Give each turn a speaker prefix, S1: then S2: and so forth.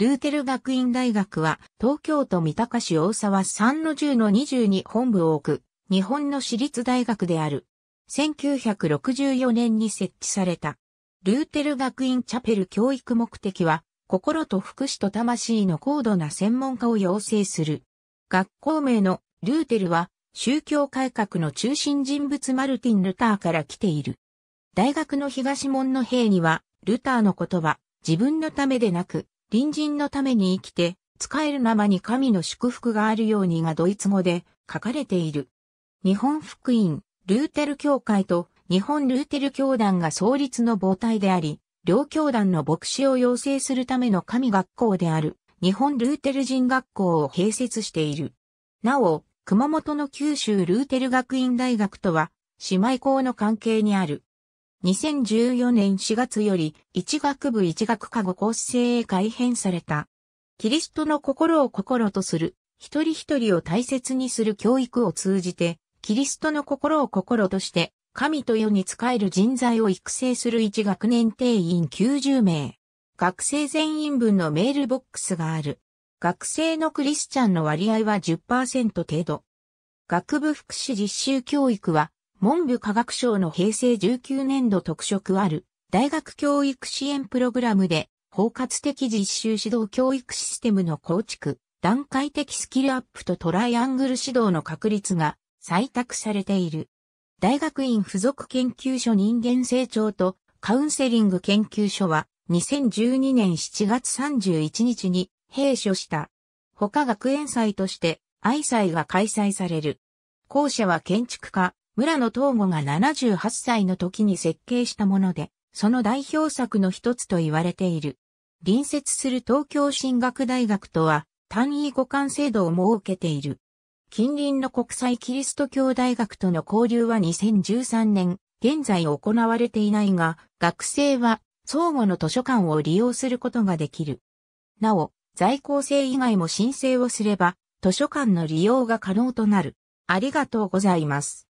S1: ルーテル学院大学は、東京都三鷹市大沢3の10の20に本部を置く、日本の私立大学である。1964年に設置された。ルーテル学院チャペル教育目的は、心と福祉と魂の高度な専門家を養成する。学校名のルーテルは、宗教改革の中心人物マルティン・ルターから来ている。大学の東門の兵には、ルターの言葉、自分のためでなく、隣人のために生きて、使える生に神の祝福があるようにがドイツ語で書かれている。日本福音、ルーテル教会と日本ルーテル教団が創立の母体であり、両教団の牧師を養成するための神学校である日本ルーテル人学校を併設している。なお、熊本の九州ルーテル学院大学とは姉妹校の関係にある。2014年4月より一学部一学科後構成へ改編された。キリストの心を心とする、一人一人を大切にする教育を通じて、キリストの心を心として、神と世に仕える人材を育成する一学年定員90名。学生全員分のメールボックスがある。学生のクリスチャンの割合は10%程度。学部福祉実習教育は文部科学省の平成19年度特色ある大学教育支援プログラムで包括的実習指導教育システムの構築、段階的スキルアップとトライアングル指導の確立が採択されている。大学院附属研究所人間成長とカウンセリング研究所は2012年7月31日に閉所した。他学園祭として愛祭が開催される。校舎は建築家、村野東吾が78歳の時に設計したもので、その代表作の一つと言われている。隣接する東京進学大学とは、単位互換制度を設けている。近隣の国際キリスト教大学との交流は2013年、現在行われていないが、学生は相互の図書館を利用することができる。なお、在校生以外も申請をすれば、図書館の利用が可能となる。ありがとうございます。